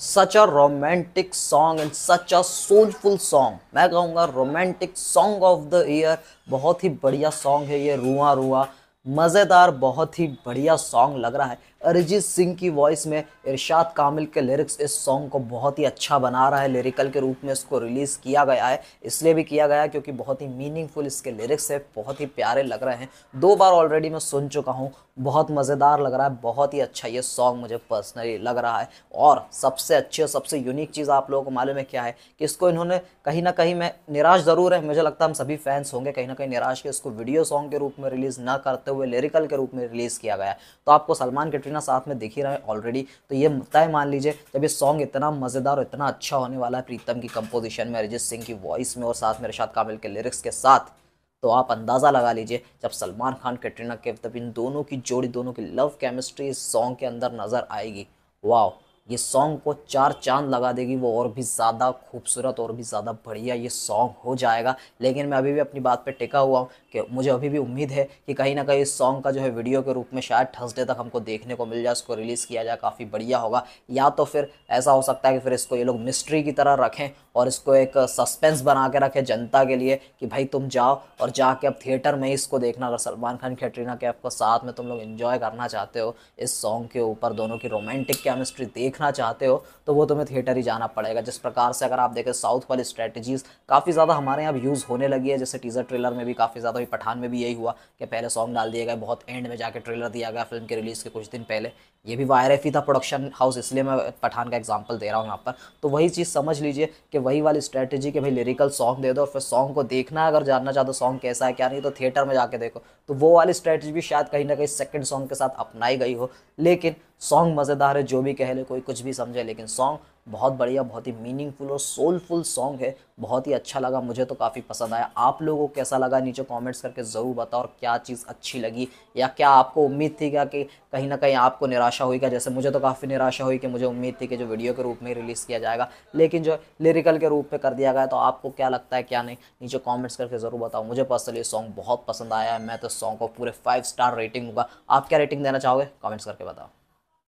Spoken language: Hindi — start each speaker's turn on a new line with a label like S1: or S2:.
S1: such a romantic song and such a soulful song मैं कहूँगा romantic song of the year बहुत ही बढ़िया सॉन्ग है ये रुआ रुआ मज़ेदार बहुत ही बढ़िया सॉन्ग लग रहा है अरिजीत सिंह की वॉइस में इरशाद कामिल के लिरिक्स इस सॉन्ग को बहुत ही अच्छा बना रहा है लिरिकल के रूप में इसको रिलीज़ किया गया है इसलिए भी किया गया है क्योंकि बहुत ही मीनिंगफुल इसके लिरिक्स है बहुत ही प्यारे लग रहे हैं दो बार ऑलरेडी मैं सुन चुका हूँ बहुत मज़ेदार लग रहा है बहुत ही अच्छा ये सॉन्ग मुझे पर्सनली लग रहा है और सबसे अच्छी और सबसे यूनिक चीज़ आप लोगों को मालूम है क्या है कि इसको इन्होंने कहीं ना कहीं मैं निराश ज़रूर है मुझे लगता है हम सभी फैंस होंगे कहीं ना कहीं निराश के इसको वीडियो सॉन्ग के रूप में रिलीज़ ना करते करते हुए लिरिकल के रूप में रिलीज़ किया गया तो आपको सलमान कैटरीना साथ में दिख ही रहा है ऑलरेडी तो ये तय मान लीजिए जब ये सॉन्ग इतना मज़ेदार और इतना अच्छा होने वाला है प्रीतम की कंपोजिशन में अरिजीत सिंह की वॉइस में और साथ में रशाद कामिल के लिरिक्स के साथ तो आप अंदाज़ा लगा लीजिए जब सलमान खान कैटरीना के तब इन दोनों की जोड़ी दोनों की लव केमिस्ट्री इस सॉन्ग के अंदर नज़र आएगी वाह ये सॉन्ग को चार चांद लगा देगी वो और भी ज़्यादा खूबसूरत और भी ज़्यादा बढ़िया ये सॉन्ग हो जाएगा लेकिन मैं अभी भी अपनी बात पे टिका हुआ हूँ कि मुझे अभी भी उम्मीद है कि कहीं ना कहीं इस सॉन्ग का जो है वीडियो के रूप में शायद थर्सडे तक हमको देखने को मिल जाए उसको रिलीज़ किया जाए काफ़ी बढ़िया होगा या तो फिर ऐसा हो सकता है कि फिर इसको ये लोग मिस्ट्री की तरह रखें और इसको एक सस्पेंस बना के रखें जनता के लिए कि भाई तुम जाओ और जाके अब थिएटर में ही इसको देखना अगर सलमान खान कैटरीना कैफ को साथ में तुम लोग इन्जॉय करना चाहते हो इस सॉन्ग के ऊपर दोनों की रोमांटिक केमिस्ट्री देख देखना चाहते हो तो वो तुम्हें थिएटर ही जाना पड़ेगा जिस प्रकार से अगर आप देखें साउथ वाली स्ट्रेटजीज काफ़ी ज़्यादा हमारे यहाँ यूज़ होने लगी है जैसे टीज़र ट्रेलर में भी काफ़ी ज़्यादा हुई पठान में भी यही हुआ कि पहले सॉन्ग डाल दिया गया बहुत एंड में जाकर ट्रेलर दिया गया फिल्म के रिलीज़ के कुछ दिन पहले ये भी वायर एफ ही था प्रोडक्शन हाउस इसलिए मैं पठान का एग्जाम्पल दे रहा हूँ यहाँ पर तो वही चीज़ समझ लीजिए कि वही वाली स्ट्रैटेजी कि भाई लिरिकल सॉन्ग दे दो और फिर सॉन्ग को देखना अगर जानना चाहते हो सॉन्ग तो कैसा है क्या नहीं तो थिएटर में जाके देखो तो वो वाली स्ट्रैटेजी भी शायद कहीं ना कहीं सेकंड सॉन्ग के साथ अपनाई गई हो लेकिन सॉन्ग मज़ेदार है जो भी कह ले कोई कुछ भी समझे लेकिन सॉन्ग बहुत बढ़िया बहुत ही मीनिंगफुल और सोलफुल सॉन्ग है बहुत ही अच्छा लगा मुझे तो काफ़ी पसंद आया आप लोगों को कैसा लगा नीचे कमेंट्स करके ज़रूर बताओ और क्या चीज़ अच्छी लगी या क्या आपको उम्मीद थी क्या कि कहीं ना कहीं आपको निराशा हुई क्या जैसे मुझे तो काफ़ी निराशा हुई कि मुझे उम्मीद थी कि जो वीडियो के रूप में रिलीज़ किया जाएगा लेकिन जो लिरिकल के रूप में कर दिया गया तो आपको क्या लगता है क्या नहीं नीचे कॉमेंट्स करके ज़रूर बताओ मुझे पर्सनली सॉन्ग बहुत पसंद आया है मैं तो सॉन्ग को पूरे फाइव स्टार रेटिंग दूंगा आप क्या रेटिंग देना चाहोगे कॉमेंट्स करके बताओ